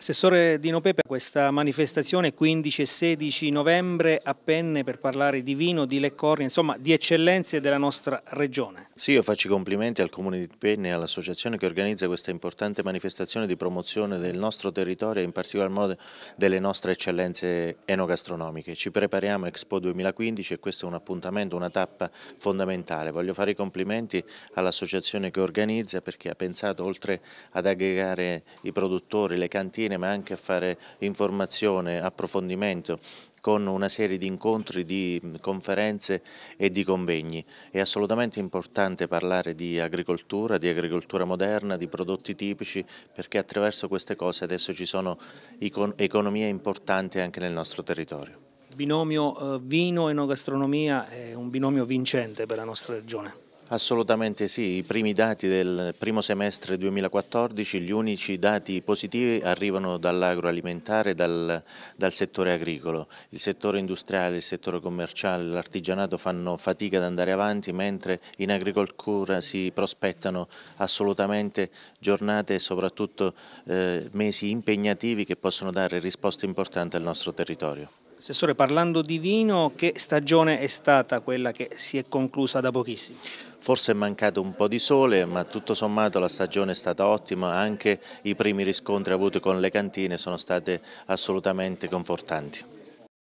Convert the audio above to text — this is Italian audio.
Assessore Dino Pepe, questa manifestazione 15 e 16 novembre a Penne per parlare di vino, di leccorni, insomma di eccellenze della nostra regione. Sì, io faccio i complimenti al Comune di Penne e all'associazione che organizza questa importante manifestazione di promozione del nostro territorio e in particolar modo delle nostre eccellenze enogastronomiche. Ci prepariamo a Expo 2015 e questo è un appuntamento, una tappa fondamentale. Voglio fare i complimenti all'associazione che organizza perché ha pensato oltre ad aggregare i produttori, le cantine, bene ma anche a fare informazione, approfondimento con una serie di incontri, di conferenze e di convegni. È assolutamente importante parlare di agricoltura, di agricoltura moderna, di prodotti tipici, perché attraverso queste cose adesso ci sono economie importanti anche nel nostro territorio. Il binomio eh, vino-enogastronomia è un binomio vincente per la nostra regione. Assolutamente sì, i primi dati del primo semestre 2014, gli unici dati positivi arrivano dall'agroalimentare e dal, dal, settore agricolo. Il settore industriale, il settore commerciale, l'artigianato fanno fatica ad andare avanti, mentre in agricoltura si prospettano assolutamente giornate e soprattutto eh, mesi impegnativi che possono dare risposte importanti al nostro territorio. Assessore, parlando di vino, che stagione è stata quella che si è conclusa da pochissimo? Forse è mancato un po' di sole, ma tutto sommato la stagione è stata ottima, anche i primi riscontri avuti con le cantine sono stati assolutamente confortanti.